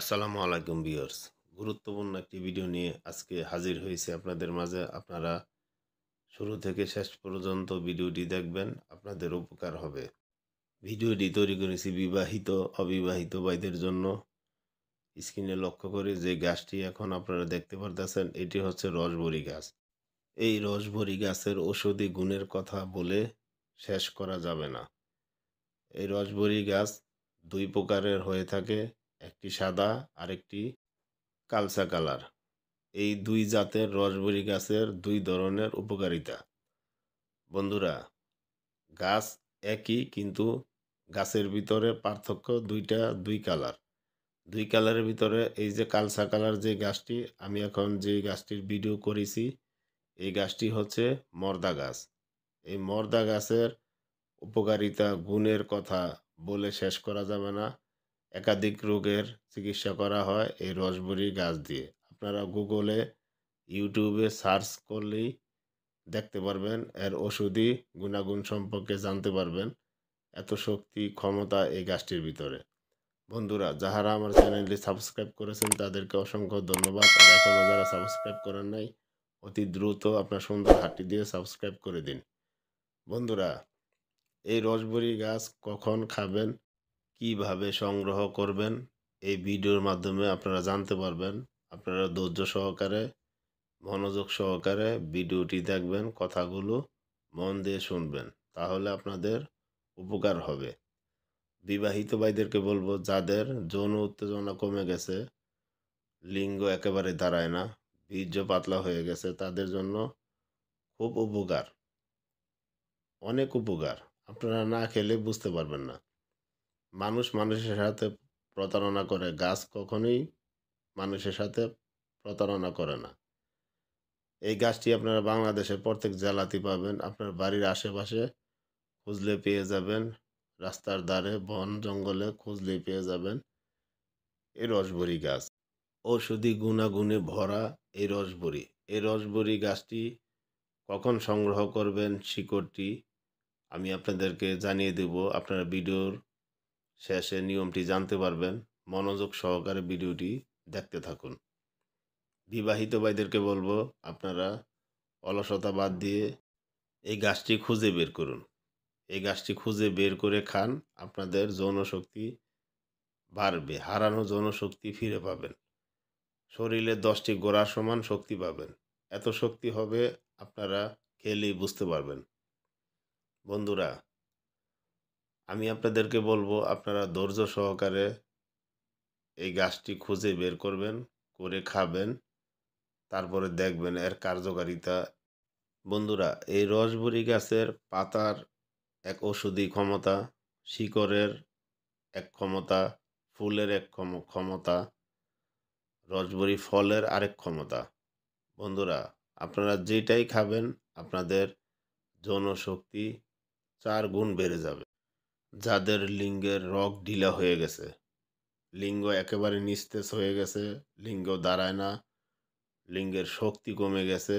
আসসালামু আলাইকুম বিয়ার্স গুরুত্বপূর্ণ একটি ভিডিও নিয়ে আজকে হাজির হয়েছে আপনাদের মাঝে আপনারা শুরু থেকে শেষ পর্যন্ত ভিডিওটি দেখবেন আপনাদের উপকার হবে ভিডিওটি তৈরি করেছি বিবাহিত অবিবাহিত ভাইদের জন্য স্ক্রিনে লক্ষ্য করে যে গাছটি এখন আপনারা দেখতে পারতেছেন এটি হচ্ছে রসবরি গাছ এই রসবরি গাছের ঔষধি গুণের কথা বলে শেষ করা যাবে না এই রসবরি গাছ দুই প্রকারের হয়ে থাকে একটি সাদা একটি কালসা কালার এই দুই জাতের রসবরি গাছের দুই ধরনের উপকারিতা বন্ধুরা গাছ একই কিন্তু গাছের ভিতরে পার্থক্য দুইটা দুই কালার দুই কালারের ভিতরে এই যে কালসা কালার যে গাছটি আমি এখন যে গাছটির ভিডিও করেছি এই গাছটি হচ্ছে মর্দা গাছ এই মর্দা গাছের উপকারিতা গুণের কথা বলে শেষ করা যাবে না একাধিক রোগের চিকিৎসা করা হয় এই রসবরি গাছ দিয়ে আপনারা গুগলে ইউটিউবে সার্চ করলেই দেখতে পারবেন এর ওষুধি গুণাগুণ সম্পর্কে জানতে পারবেন এত শক্তি ক্ষমতা এই গাছটির ভিতরে বন্ধুরা যাহারা আমার চ্যানেলটি সাবস্ক্রাইব করেছেন তাদেরকে অসংখ্য ধন্যবাদ আর এখনও যারা সাবস্ক্রাইব করেন নাই অতি দ্রুত আপনার সুন্দর হাঁটি দিয়ে সাবস্ক্রাইব করে দিন বন্ধুরা এই রসবরি গাছ কখন খাবেন কিভাবে সংগ্রহ করবেন এই ভিডিওর মাধ্যমে আপনারা জানতে পারবেন আপনারা ধৈর্য সহকারে মনোযোগ সহকারে ভিডিওটি দেখবেন কথাগুলো মন দিয়ে শুনবেন তাহলে আপনাদের উপকার হবে বিবাহিত ভাইদেরকে বলবো যাদের যৌন উত্তেজনা কমে গেছে লিঙ্গ একেবারে দাঁড়ায় না বীর্য পাতলা হয়ে গেছে তাদের জন্য খুব উপকার অনেক উপকার আপনারা না খেলে বুঝতে পারবেন না মানুষ মানুষের সাথে প্রতারণা করে গাছ কখনোই মানুষের সাথে প্রতারণা করে না এই গাছটি আপনারা বাংলাদেশের প্রত্যেক জেলাতেই পাবেন আপনার বাড়ির আশেপাশে খুঁজলে পেয়ে যাবেন রাস্তার ধারে বন জঙ্গলে খুঁজলে পেয়ে যাবেন এই রসবরি গাছ ঔষধি গুণাগুণে ভরা এই রসবরি এই রসবরি গাছটি কখন সংগ্রহ করবেন শিকড়টি আমি আপনাদেরকে জানিয়ে দেব আপনারা ভিডিওর শেষে নিয়মটি জানতে পারবেন মনোযোগ সহকারে ভিডিওটি দেখতে থাকুন বিবাহিত ভাইদেরকে বলবো আপনারা অলসতা বাদ দিয়ে এই গাছটি খুঁজে বের করুন এই গাছটি খুঁজে বের করে খান আপনাদের যৌনশক্তি বাড়বে হারানো যৌনশক্তি ফিরে পাবেন শরীরে দশটি গোড়ার সমান শক্তি পাবেন এত শক্তি হবে আপনারা খেলেই বুঝতে পারবেন বন্ধুরা আমি আপনাদেরকে বলবো আপনারা ধৈর্য সহকারে এই গাছটি খুঁজে বের করবেন করে খাবেন তারপরে দেখবেন এর কার্যকারিতা বন্ধুরা এই রসবুরি গাছের পাতার এক ওষুধি ক্ষমতা শিকড়ের এক ক্ষমতা ফুলের এক ক্ষমতা রসবুরি ফলের আরেক ক্ষমতা বন্ধুরা আপনারা যেটাই খাবেন আপনাদের যৌনশক্তি চার গুণ বেড়ে যাবে যাদের লিঙ্গের রক ঢিলা হয়ে গেছে লিঙ্গ একেবারে নিস্তেজ হয়ে গেছে লিঙ্গ দাঁড়ায় না লিঙ্গের শক্তি কমে গেছে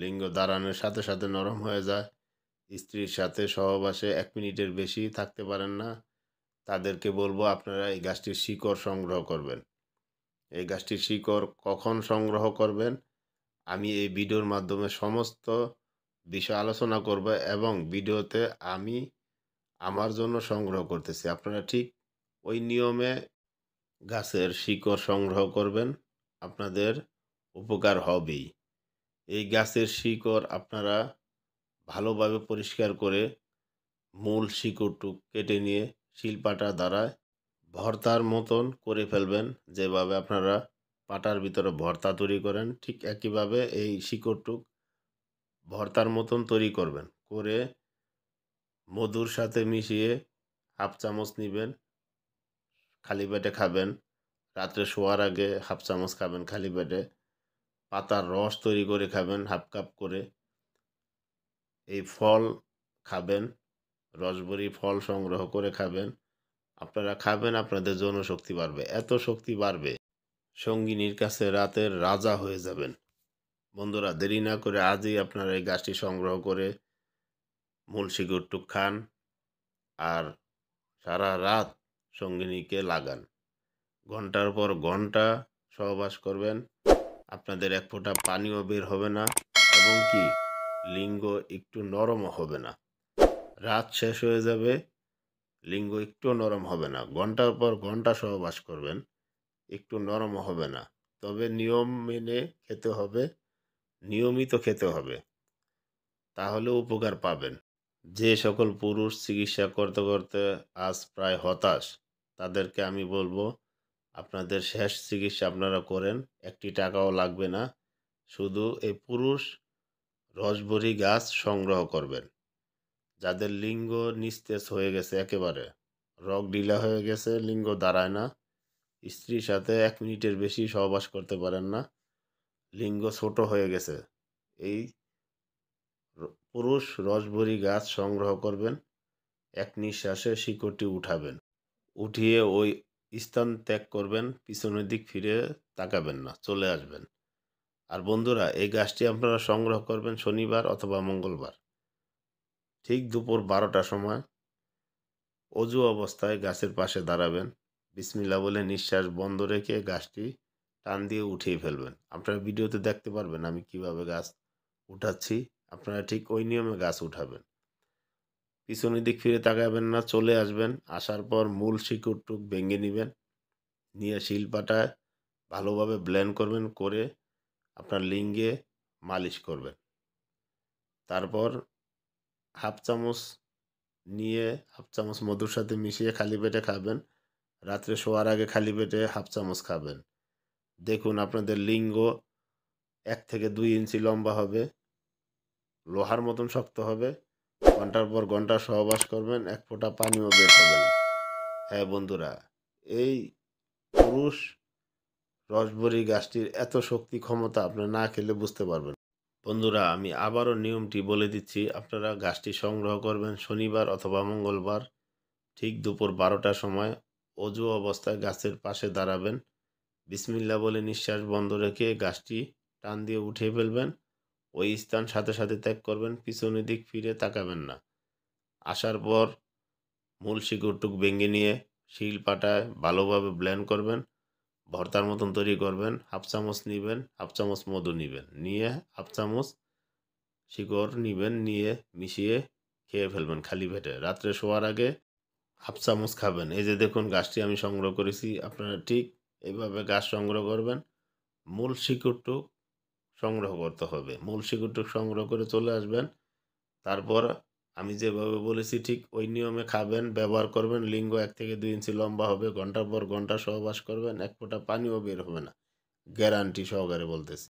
লিঙ্গ দাঁড়ানোর সাথে সাথে নরম হয়ে যায় স্ত্রীর সাথে সহবাসে এক মিনিটের বেশি থাকতে পারেন না তাদেরকে বলবো আপনারা এই গাছটির শিকড় সংগ্রহ করবেন এই গাছটির শিকড় কখন সংগ্রহ করবেন আমি এই ভিডিওর মাধ্যমে সমস্ত বিষয় আলোচনা করব এবং ভিডিওতে আমি আমার জন্য সংগ্রহ করতেছি আপনারা ঠিক ওই নিয়মে গাছের শিকড় সংগ্রহ করবেন আপনাদের উপকার হবেই এই গাছের শিকড় আপনারা ভালোভাবে পরিষ্কার করে মূল শিকড়টুক কেটে নিয়ে শিলপাটা দ্বারা ভর্তার মতন করে ফেলবেন যেভাবে আপনারা পাটার ভিতরে ভর্তা তৈরি করেন ঠিক একইভাবে এই শিকড়টুক ভর্তার মতন তৈরি করবেন করে মধুর সাথে মিশিয়ে হাফ চামচ নেবেন খালি পেটে খাবেন রাত্রে শোয়ার আগে হাফ চামচ খাবেন খালি পেটে পাতার রস তৈরি করে খাবেন হাফ কাপ করে এই ফল খাবেন রসবরি ফল সংগ্রহ করে খাবেন আপনারা খাবেন আপনাদের যৌন শক্তি বাড়বে এত শক্তি বাড়বে সঙ্গিনীর কাছে রাতের রাজা হয়ে যাবেন বন্ধুরা দেরি না করে আজই আপনারা এই গাছটি সংগ্রহ করে মুলসি গুট্টু খান আর সারা রাত সঙ্গিনীকে লাগান ঘন্টার পর ঘন্টা সহবাস করবেন আপনাদের এক ফোঁটা পানিও বের হবে না এবং কি লিঙ্গ একটু নরমও হবে না রাত শেষ হয়ে যাবে লিঙ্গ একটু নরম হবে না ঘন্টার পর ঘন্টা সহবাস করবেন একটু নরম হবে না তবে নিয়ম মেনে খেতে হবে নিয়মিত খেতে হবে তাহলে উপকার পাবেন যে সকল পুরুষ চিকিৎসা করতে করতে আজ প্রায় হতাশ তাদেরকে আমি বলবো আপনাদের শেষ চিকিৎসা আপনারা করেন একটি টাকাও লাগবে না শুধু এই পুরুষ রসবরি গাছ সংগ্রহ করবেন যাদের লিঙ্গ নিস্তেজ হয়ে গেছে একেবারে রক ঢিলা হয়ে গেছে লিঙ্গ দাঁড়ায় না স্ত্রীর সাথে এক মিনিটের বেশি সহবাস করতে পারেন না লিঙ্গ ছোট হয়ে গেছে এই পুরুষ রসভরি গাছ সংগ্রহ করবেন এক নিঃশ্বাসে শিকড়টি উঠাবেন উঠিয়ে ওই স্থান ত্যাগ করবেন পিছনের দিক ফিরে তাকাবেন না চলে আসবেন আর বন্ধুরা এই গাছটি আপনারা সংগ্রহ করবেন শনিবার অথবা মঙ্গলবার ঠিক দুপুর বারোটার সময় অজু অবস্থায় গাছের পাশে দাঁড়াবেন বিসমিল্লা বলে নিঃশ্বাস বন্ধ রেখে গাছটি টান দিয়ে উঠিয়ে ফেলবেন আপনারা ভিডিওতে দেখতে পারবেন আমি কিভাবে গাছ উঠাচ্ছি আপনারা ঠিক ওই নিয়মে গাছ উঠাবেন পিছনের দিক ফিরে তাকাবেন না চলে আসবেন আসার পর মূল শিকড়টুক ভেঙে নেবেন নিয়ে শিলপাটায় ভালোভাবে ব্ল্যান্ড করবেন করে আপনার লিঙ্গে মালিশ করবেন তারপর হাফ চামচ নিয়ে হাফ চামচ মধুর সাথে মিশিয়ে খালি পেটে খাবেন রাত্রে শোয়ার আগে খালি পেটে হাফ চামচ খাবেন দেখুন আপনাদের লিঙ্গ এক থেকে দুই ইঞ্চি লম্বা হবে লোহার মতন শক্ত হবে ঘন্টার পর ঘন্টা সহবাস করবেন এক ফোঁটা পানিও বের হবে না হ্যাঁ বন্ধুরা এই পুরুষ রসবরি গাছটির এত শক্তি ক্ষমতা আপনি না খেলে বুঝতে পারবেন বন্ধুরা আমি আবারও নিয়মটি বলে দিচ্ছি আপনারা গাছটি সংগ্রহ করবেন শনিবার অথবা মঙ্গলবার ঠিক দুপুর বারোটার সময় অজু অবস্থায় গাছের পাশে দাঁড়াবেন বিসমিল্লা বলে নিঃশ্বাস বন্ধ রেখে গাছটি টান দিয়ে উঠিয়ে ফেলবেন ওই স্থান সাথে সাথে ত্যাগ করবেন পিছনের দিক ফিরে তাকাবেন না আসার পর মূল শিকড়টুক ভেঙে নিয়ে শিল পাটায় ভালোভাবে ব্ল্যান্ড করবেন ভর্তার মতন তৈরি করবেন হাফ চামচ নেবেন হাফ চামচ মধু নেবেন নিয়ে হাফ চামচ শিকড় নেবেন নিয়ে মিশিয়ে খেয়ে ফেলবেন খালি পেটে রাত্রে শোয়ার আগে হাফ চামচ খাবেন এই যে দেখুন গাছটি আমি সংগ্রহ করেছি আপনারা ঠিক এইভাবে গাছ সংগ্রহ করবেন মূল শিকড়টুক সংগ্রহ করতে হবে মূল শিকড়টুক সংগ্রহ করে চলে আসবেন তারপর আমি যেভাবে বলেছি ঠিক ওই নিয়মে খাবেন ব্যবহার করবেন লিঙ্গ এক থেকে দুই ইঞ্চি লম্বা হবে ঘন্টার পর ঘন্টা সহবাস করবেন এক ফোঁটা পানিও বের হবে না গ্যারান্টি সহকারে বলতেছি